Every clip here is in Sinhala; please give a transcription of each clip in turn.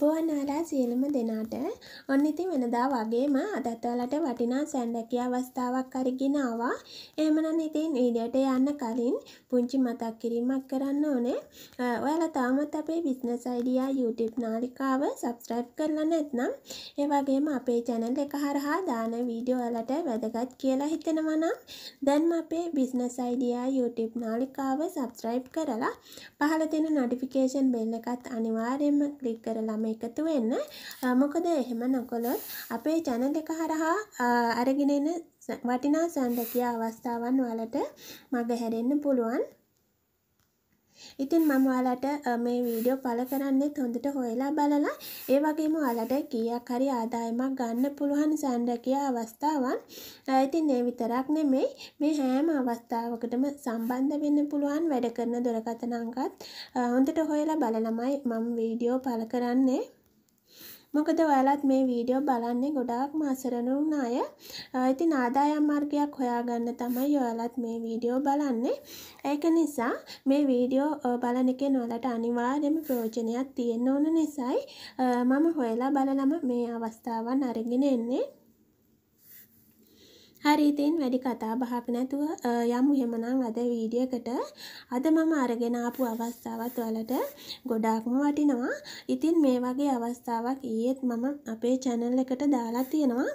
උපවන්නාලා සියලුම දෙනාට ඔන්න ඉතින් වෙනදා වගේම අදත් ඔයාලට වටිනා සැන්දැකිය අවස්ථාවක් අරගෙන ආවා. එහෙමනම් ඉතින් වීඩියට යන්න කලින් පුංචි මතක් කිරීමක් කරන්න ඕනේ. ඔයාලා තාමත් අපේ business idea YouTube නාලිකාව subscribe කරලා නැත්නම් ඒ වගේම අපේ channel එක හරහා දාන වීඩියෝ වලට වැදගත් කියලා හිතෙනවා නම් දැන්ම අපේ business idea YouTube නාලිකාව subscribe කරලා පහළ දෙන notification bell එකත් අනිවාර්යයෙන්ම ක්ලික් කරලා එකතු වෙන්න. මොකද එහෙම නොකළොත් අපේ channel එක හරහා අරගෙන එන වටිනා සංරැකියා අවස්ථාවන් වලට මගහැරෙන්න පුළුවන්. ඉතින් මම ඔයාලට මේ වීඩියෝ පළ කරන්නෙත් හොඳට හොයලා බලලා ඒ වගේම ඔයාලට කීයක් හරි ආදායමක් ගන්න පුළුවන් සැන්රැකියා අවස්ථාවන්. ඉතින් ඒ විතරක් නෙමෙයි මේ හැම අවස්ථාවකටම සම්බන්ධ වෙන්න පුළුවන් වැඩ කරන දොරකථන අංකත් හොඳට හොයලා බලලමයි මම වීඩියෝ පළ කරන්නේ. මොකද ඔයාලත් මේ වීඩියෝ බලන්නේ ගොඩාක් මාසරණුන් අය ඉතින් ආදායම් මාර්ගයක් හොයාගන්න තමයි ඔයාලත් මේ වීඩියෝ බලන්නේ ඒක නිසා මේ වීඩියෝ බලන එකෙන් ඔයාලට අනිවාර්යයෙන්ම ප්‍රයෝජනයක් තියෙන්න ඕන නිසායි මම හොයලා බලලම මේ අවස්ථාවන් අරගෙන එන්නේ හරි ඉතින් වැඩි කතා බහක් නැතුව යමු එහෙමනම් අද වීඩියෝ එකට අද මම අරගෙන ආපු අවස්ථාවත් වලට ගොඩාක්ම වටිනවා. ඉතින් මේ වගේ අවස්ථාවක් ඊයේත් මම අපේ channel එකට දාලා තියෙනවා.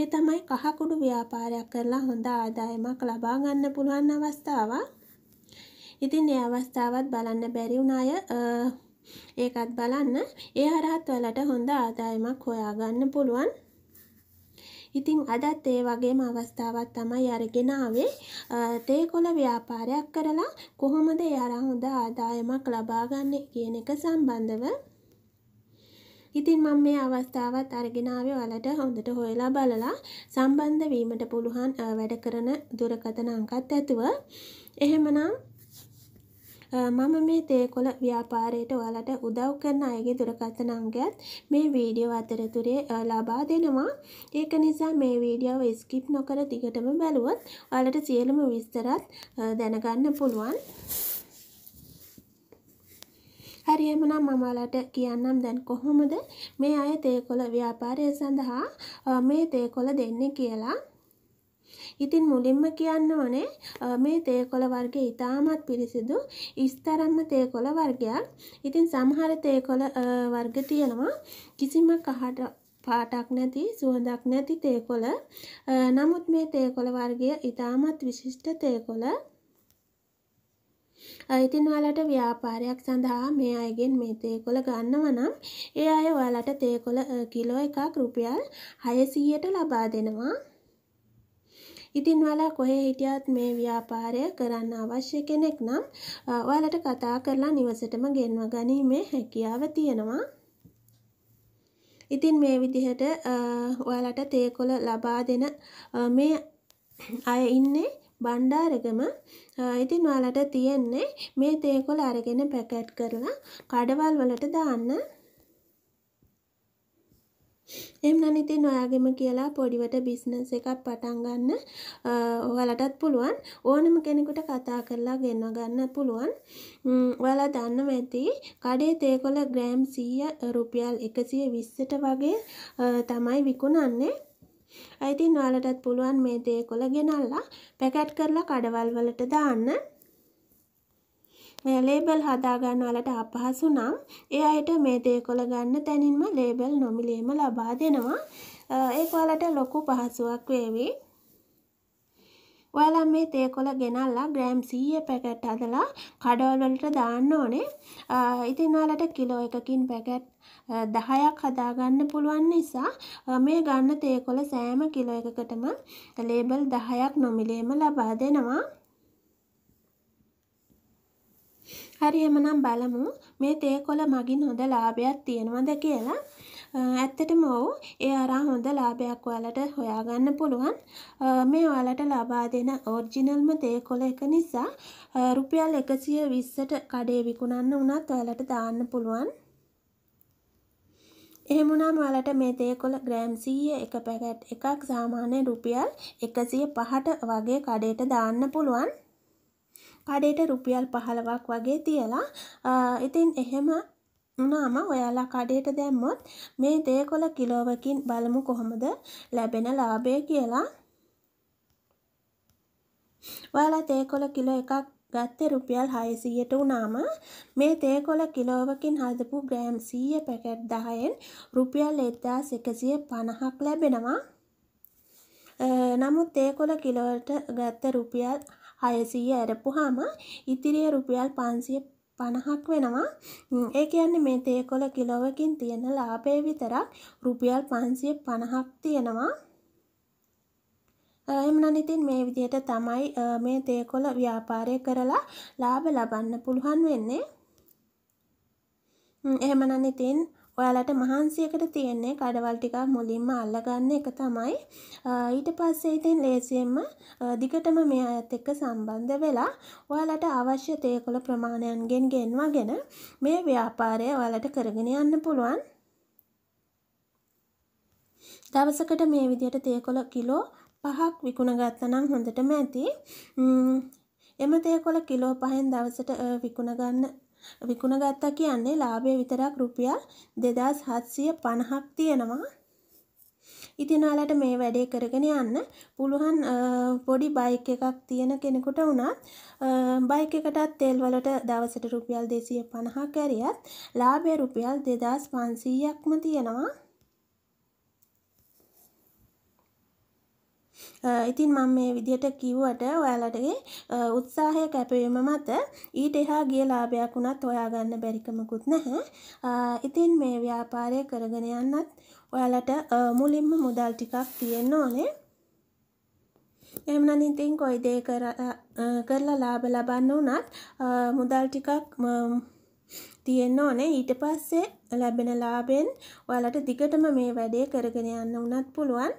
ඒ තමයි කහකුඩු ව්‍යාපාරයක් කරලා හොඳ ආදායමක් ලබා ගන්න පුළුවන් අවස්ථාවක්. ඉතින් මේ අවස්ථාවත් බලන්න බැරි වුණ අය ඒකත් බලන්න. ඒ හරහත් වලට හොඳ ආදායමක් හොයාගන්න පුළුවන්. ඉතින් අදත් ඒ වගේම අවස්ථාවක් තමයි අරගෙනාවේ තේකොළ ව්‍යාපාරයක් කරලා කොහොමද ඒ අරන් හොඳ ආදායමක් ලබාගන්න කියන එක සම්බන්ධව ඉතින් මම මේ අවස්ථාවත් අරගෙන ආවේ ඔයාලට හොඳට හොයලා බලලා සම්බන්ධ වීමට පුළුවන් වැඩ කරන දුරකථන අංකත් ඇතුව එහෙමනම් මම මේ තේකොළ ව්‍යාපාරයට ඔයාලට උදව් කරන අයගේ දුරකථන අංගයත් මේ වීඩියෝ අතරතුරේ ලබා දෙනවා. ඒක නිසා මේ වීඩියෝව ස්කිප් නොකර දිගටම බැලුවොත් ඔයාලට සියලුම විස්තරත් දැනගන්න පුළුවන්. හරි එහෙමනම් මම ඔයාලට කියන්නම් දැන් කොහොමද මේ අය තේකොළ ව්‍යාපාරය සඳහා මේ තේකොළ දෙන්නේ කියලා. ඉතින් මුලින්ම කියන්න ඕනේ මේ තේකොළ වර්ගය ඉතාමත් පිරිසිදු ඉස්තරම්ම තේකොළ වර්ගයක් ඉතින් සමහර තේකොළ වර්ග තියෙනවා කිසිම කහට පාටක් නැති සුවඳක් නැති තේකොළ නමුත් මේ තේකොළ වර්ගය ඉතාමත් විශිෂ්ට තේකොළ ඉතින් ඔයාලට ව්‍යාපාරයක් සඳහා මේ අයගෙන් මේ තේකොළ ගන්නව නම් ඒ අය ඔයාලට තේකොළ කිලෝ එකක් රුපියල් 600ට ලබා දෙනවා ඉතින් ඔයාලා කොහේ හිටියත් මේ ව්‍යාපාරය කරන්න අවශ්‍ය කෙනෙක් නම් ඔයාලට කතා කරලා නිවසටම ගෙන්ව ගැනීමේ හැකියාව තියෙනවා. ඉතින් මේ විදිහට ඔයාලට තේකොළ ලබා දෙන මේ අය ඉන්නේ බණ්ඩාරගම ඉතින් ඔයාලට තියෙන්නේ මේ තේකොළ අරගෙන පැකට් කරලා කඩවල් වලට දාන්න එම්නම් ඉතින් ඔයාගෙම කියලා පොඩිවට බිස්නස් එකක් පටන් ගන්න ඔයාලටත් පුළුවන් ඕනම කෙනෙකුට කතා කරලා ගෙන්ව ගන්න පුළුවන්. ඔයාලා දන්නව ඇති කඩේ තේකොළ ග්‍රෑම් 100 රුපියල් 120ට වගේ තමයි විකුණන්නේ. ඉතින් ඔයාලටත් පුළුවන් මේ තේකොළ ගෙනල්ලා පැකට් කරලා කඩවල් වලට දාන්න. මේ ලේබල් හදාගන්න වලට අපහසු නම් ඒ අයට මේ දේකොළ ගන්න තැනින්ම ලේබල් නොමිලේම ලබා දෙනවා. ඒක වලට ලොකු පහසුවක් වේවි. ඔයාලා මේ තේකොළ ගෙනල්ලා ග්‍රෑම් 100 පැකට් හදලා කඩවල වලට දාන්න ඕනේ. ඉතින් ඔයාලට කිලෝ එකකින් පැකට් 10ක් හදාගන්න පුළුවන් නිසා මේ ගන්න තේකොළ සෑම කිලෝ එකකටම ලේබල් 10ක් නොමිලේම ලබා දෙනවා. හරි එමනම් බලමු මේ තේකොළ මගින් හොඳ ලාභයක් තියෙනවද කියලා. ඇත්තටම ඔව් ඒ අරා හොඳ ලාභයක් ඔයාලට හොයාගන්න පුළුවන්. මේ ඔයාලට ලබා දෙන ඔරිජිනල්ම තේකොළ එක නිසා රුපියල් 120ට කඩේ විකුණන්න උනත් ඔයාලට දාන්න පුළුවන්. එහෙම වුණාම ඔයාලට මේ තේකොළ ග්‍රෑම් 100 එක පැකට් එකක් සාමාන්‍ය රුපියල් 105ට වගේ කඩේට දාන්න පුළුවන්. කඩේට රුපියල් පහළවක් වගේ තියලා ඉතින් එහෙම වුණාම ඔයාලා කඩේට දැම්මොත් මේ දේකොළ කිලෝවකින් බලමු කොහොමද ලැබෙන ලාභය කියලා. ඔයාලා තේකොළ කිලෝ එකක් ගත්තේ රුපියල් 600ට වුණාම මේ තේකොළ කිලෝවකින් හදපු ග්‍රෑම් 100 පැකට් 10න් රුපියල් 1150ක් ලැබෙනවා. නමුත් තේකොළ කිලෝවට ගත්ත රුපියල් 600 ඇරපුවාම ඉතිරිය රුපියල් 550ක් වෙනවා. ඒ කියන්නේ මේ තේකොළ කිලෝවකින් තියෙන ලාභය විතරක් රුපියල් 550ක් තියෙනවා. එහෙමනම් ඉතින් මේ විදිහට තමයි මේ තේකොළ ව්‍යාපාරය කරලා ලාභ ලබන්න පුළුවන් වෙන්නේ. එහෙමනම් ඉතින් ඔයාලට මහන්සියකට තියෙන්නේ කඩවල් ටිකක් මුලින්ම අල්ලගන්න එක තමයි. ඊට පස්සේ ඉතින් ලේසියෙන්ම දිගටම මේ අයත් එක්ක සම්බන්ධ වෙලා ඔයාලට අවශ්‍ය තේකොළ ප්‍රමාණයන්ගෙන් ගෙන්වාගෙන මේ ව්‍යාපාරය ඔයාලට කරගෙන යන්න පුළුවන්. දවසකට මේ විදිහට තේකොළ කිලෝ පහක් විකුණ ගත්තනම් හොඳටම ඇති. එම තේකොළ කිලෝ පහෙන් දවසට විකුණ ගන්න විකුණගත්තා කියන්නේ ලාභය විතරක් රුපියල් 2750ක් තියෙනවා. ඉතින් ඔයාලට මේ වැඩේ කරගෙන යන්න පුළුවන් පොඩි බයික් එකක් තියෙන කෙනෙකුට වුණත් බයික් එකටත් තෙල් වලට දවසට රුපියල් 250ක් ඇරියත් ලාභය රුපියල් 2500ක්ම තියෙනවා. ඉතින් මම මේ විදියට කිව්වට ඔයාලටගේ උත්සාහය කැපවීම මත ඊට එහා ගිය ලාභයක් වුණත් හොයාගන්න බැරිකමකුත් නැහැ. ඉතින් මේ ව්‍යාපාරය කරගෙන යන්නත් ඔයාලට මුලින්ම මුදල් ටිකක් තියෙන්න ඕනේ. එහෙමනම් ඉතින් කොයි දේ කරලා ලාභ ලබන්න වුණත් මුදල් ටිකක් තියෙන්න ඕනේ. ඊට පස්සේ ලැබෙන ලාභෙන් ඔයාලට දිගටම මේ වැඩේ කරගෙන යන්න වුණත් පුළුවන්.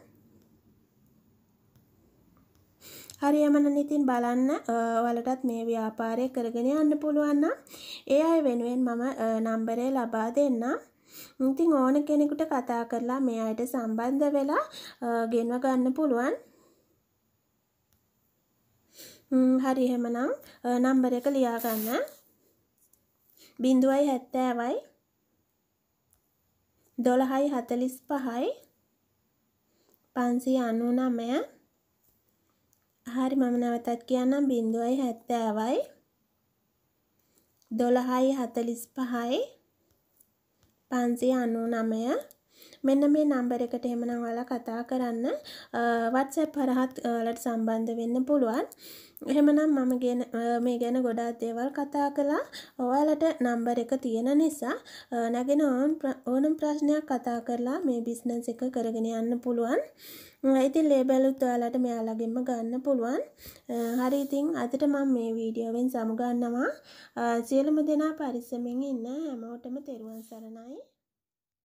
හරියමනම් ඉතින් බලන්න ඔයාලටත් මේ ව්‍යාපාරය කරගෙන යන්න පුළුවන් ඒ අය වෙනුවෙන් මම නම්බරේ ලබා දෙන්නම්. ඉතින් ඕන කෙනෙකුට කතා කරලා මේ අයට සම්බන්ධ වෙලා ගෙන්ව ගන්න පුළුවන්. හරි එහෙමනම් නම්බර එක ලියා ගන්න. 0.70යි 12.45යි 599 හරි මම නැවතත් කියන්නම් 0.70යි 12.45යි 599 මෙන්න මේ නම්බර එකට එහෙමනම් ඔයාලා කතා කරන්න WhatsApp හරහත් ඔයාලට සම්බන්ධ වෙන්න පුළුවන්. එහෙමනම් මම ගැන මේ ගැන ගොඩාක් දේවල් කතා කළා. ඔයාලට නම්බර් එක තියෙන නිසා නැගෙන ඕනම් ප්‍රශ්නයක් කතා කරලා මේ බිස්නස් එක කරගෙන යන්න පුළුවන්. ඉතින් ලේබලුත් ඔයාලට මෙයාලගෙන්ම ගන්න පුළුවන්. හරි ඉතින් අදට මම මේ වීඩියෝවෙන් සමුගන්නවා. සියලුම දෙනා පරිස්සමින් ඉන්න හැමෝටම තෙරුවන් සරණයි.